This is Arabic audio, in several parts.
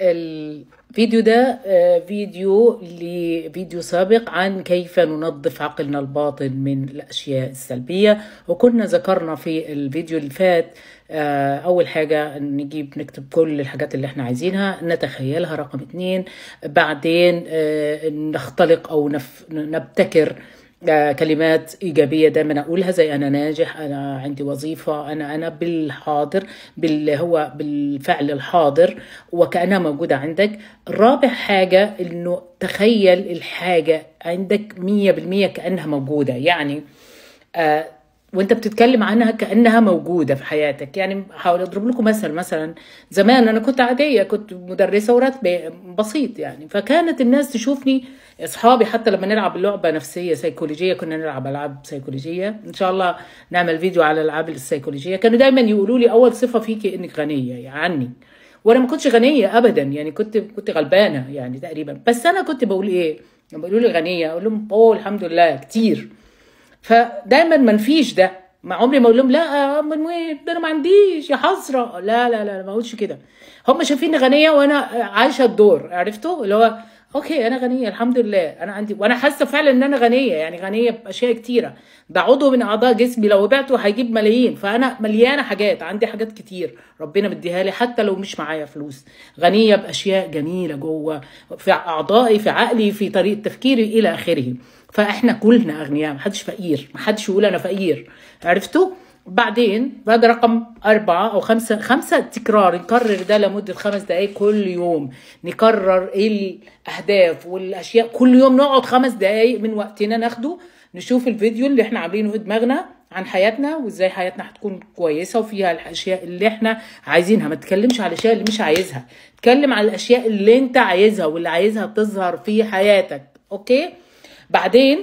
الفيديو ده آه، فيديو لفيديو سابق عن كيف ننظف عقلنا الباطن من الأشياء السلبية وكنا ذكرنا في الفيديو اللي فات آه، أول حاجة نجيب نكتب كل الحاجات اللي احنا عايزينها نتخيلها رقم اتنين بعدين آه، نختلق أو نبتكر كلمات ايجابيه دايما اقولها زي انا ناجح انا عندي وظيفه انا انا بالحاضر باللي هو بالفعل الحاضر وكانها موجوده عندك رابع حاجه انه تخيل الحاجه عندك 100% كانها موجوده يعني آه وانت بتتكلم عنها كانها موجوده في حياتك يعني هحاول اضرب لكم مثل مثلا زمان انا كنت عاديه كنت مدرسه وراتب بسيط يعني فكانت الناس تشوفني اصحابي حتى لما نلعب لعبه نفسيه سيكولوجيه كنا نلعب العاب سيكولوجيه ان شاء الله نعمل فيديو على الالعاب السيكولوجيه كانوا دايما يقولوا لي اول صفه فيكي انك غنيه يعني عني وانا ما كنتش غنيه ابدا يعني كنت كنت غلبانه يعني تقريبا بس انا كنت بقول ايه لما يقولوا لي غنيه اقول لهم اوه الحمد لله كتير فدايما منفيش ده مع عمري ما اقول لهم لا من وين ده انا ما عنديش يا حسره لا لا لا ما اقولش كده هم شايفيني غنيه وانا عايشه الدور عرفتوا اللي هو اوكي انا غنيه الحمد لله انا عندي وانا حاسه فعلا ان انا غنيه يعني غنيه باشياء كتيره ده عضو من اعضاء جسمي لو بعته هيجيب ملايين فانا مليانه حاجات عندي حاجات كتير ربنا مديها لي حتى لو مش معايا فلوس غنيه باشياء جميله جوه في اعضائي في عقلي في طريقه تفكيري الى اخره فاحنا كلنا اغنياء محدش فقير محدش يقول انا فقير عرفتوا بعدين بعد رقم أربعة أو خمسة خمسة تكرار نكرر ده لمدة خمس دقايق كل يوم نكرر الأهداف والأشياء كل يوم نقعد خمس دقايق من وقتنا ناخده نشوف الفيديو اللي احنا عاملينه في دماغنا عن حياتنا وازاي حياتنا هتكون كويسه وفيها الاشياء اللي احنا عايزينها ما تتكلمش على الاشياء اللي مش عايزها اتكلم على الاشياء اللي انت عايزها واللي عايزها تظهر في حياتك اوكي بعدين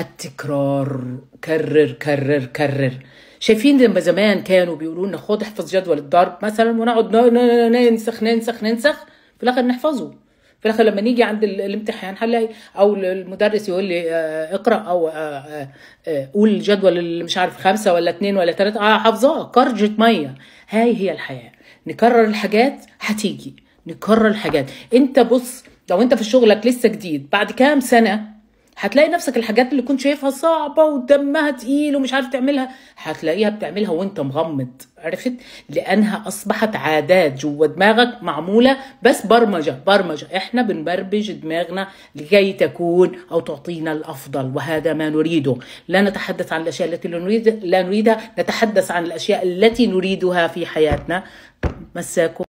التكرار كرر كرر كرر شايفين لما زمان كانوا بيقولوا لنا خد احفظ جدول الضرب مثلا ونقعد ننسخ ننسخ ننسخ في الاخر نحفظه في الاخر لما نيجي عند الامتحان هنلاقي او المدرس يقول لي آه، اقرا او آه، آه، قول الجدول اللي مش عارف خمسه ولا اثنين ولا ثلاثه اه حافظاه كرجه ميه هاي هي الحياه نكرر الحاجات هتيجي نكرر الحاجات انت بص لو انت في شغلك لسه جديد بعد كام سنه هتلاقي نفسك الحاجات اللي كنت شايفها صعبه ودمها تقيل ومش عارف تعملها هتلاقيها بتعملها وانت مغمض عرفت لانها اصبحت عادات جوه دماغك معموله بس برمجه برمجه احنا بنبربج دماغنا لكي تكون او تعطينا الافضل وهذا ما نريده لا نتحدث عن الاشياء التي نريد لا نريدها نتحدث عن الاشياء التي نريدها في حياتنا مساكم